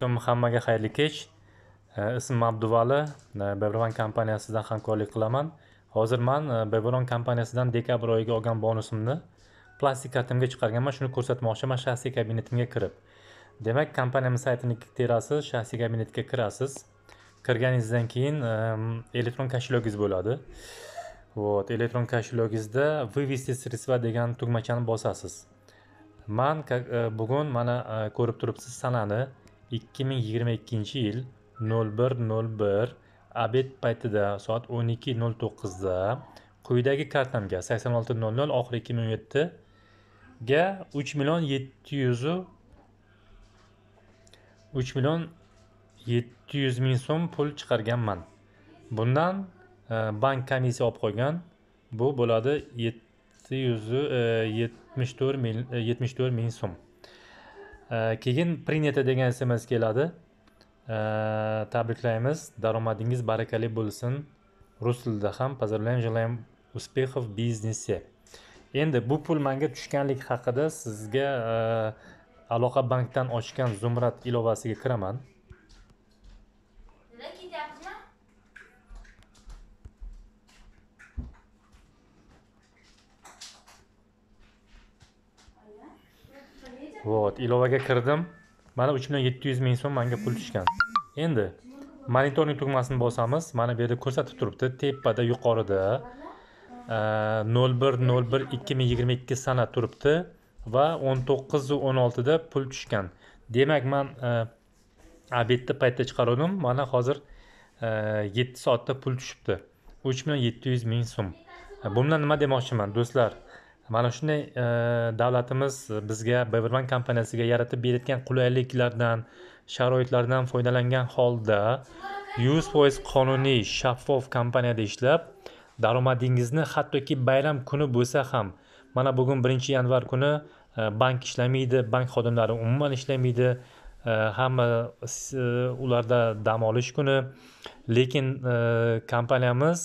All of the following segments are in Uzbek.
Assalomu hammaga xayrli kech. Ismim Abduvali, Bebron kompaniyasidan hamkorlik qilaman. Hozir men Bebron kompaniyasidan dekabr oyiga olgan bonusimni plastik kartamga chiqarganman, shuni ko'rsatmoqchiman shaxsiy kabinetimga kirib. Demak, kompaniyamiz saytini terasiz, shaxsiy kabinetga kirasiz. Kirganingizdan keyin e, elektron kashlogingiz bo'ladi. Вот, elektron kashlogingizda вывести средства degan tugmachani bosasiz. Man e, bugun mana e, ko'rib turibsiz sanani 2022 yil 01:01 abet paytida soat 12:09 da quyidagi kartamga 86:00 oxiri 2017 ga 3 million 700 3 million 700 ming so'm pul chiqarganman. Bundan e, bank komissiya olib qo'ygan. Bu bo'ladi 700 e, 74 74 e, ming so'm. Э, keyin prineta degan sms keladi э, tabriklaymiz daromadingiz barakali bo'lsin rus tilida ham поздравляем желаем успехов в бизнесе endi bu pul manga tushganlik haqida sizga e, aloqa bankdan ochgan zumrad ilovasiga kiraman вот ilovaga kirdim mana 3 million yetti ming so'm menga pul tushgan endi monitoring tugmasini bosamiz mana bu yerda ko'rsatib turibdi tepada yuqorida e, nol bir nol bir sana turibdi va 19:16 da pul tushgan demak men obedni paytda chiqaruvdim mana hozir 7 e, soatda pul tushibdi 3 million yetti ming so'm bu bilan nima demoqchiman do'stlar mana shunday e, davlatimiz bizga beverbank kompaniyasiga yaratib berayotgan qulayliklardan sharoitlardan foydalangan holda yuz foiz qonuniy shaffof kompaniyada ishlab daromadingizni hattoki bayram kuni bo'lsa ham mana bugun birinchi yanvar kuni e, bank ishlamaydi bank xodimlari umuman ishlamaydi e, hamma ularda dam olish kuni lekin kompaniyamiz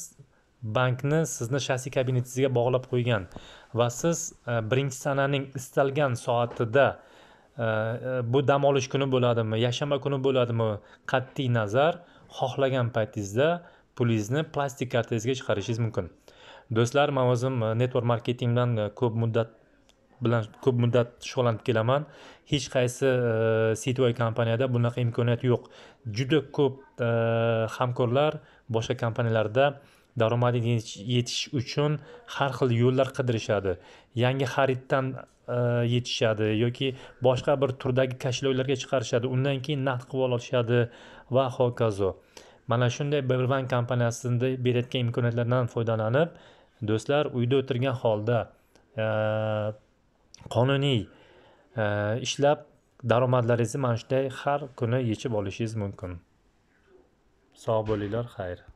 bankni sizni shaxsiy kabinetingizga bog'lab qo'ygan va siz e, birinchi sananing istalgan soatida e, e, bu dam olish kuni bo'ladimi yakshanba kuni bo'ladimi qat'iy nazar xohlagan paytingizda pulingizni plastik kartangizga chiqarishingiz mumkin do'stlar man o'zim network marketing bilan ko'p muddat bilan ko'p muddat shug'ullanib kelaman hech qaysi sitvoy kompaniyada bunaqa imkoniyat yo'q juda ko'p hamkorlar boshqa kompaniyalarda daromadi yetish uchun har xil yo'llar qidirishadi yangi xariddan e, yetishadi yoki boshqa bir turdagi kashlovlarga chiqarishadi undan keyin naqd qilib olishadi va hokazo mana shunday bibank kompaniyasida berayotgan imkoniyatlardan foydalanib do'stlar uyda o'tirgan holda e, qonuniy e, ishlab daromadlaringizni mana shunday har kuni yechib olishingiz mumkin sog' bo'linglar xayr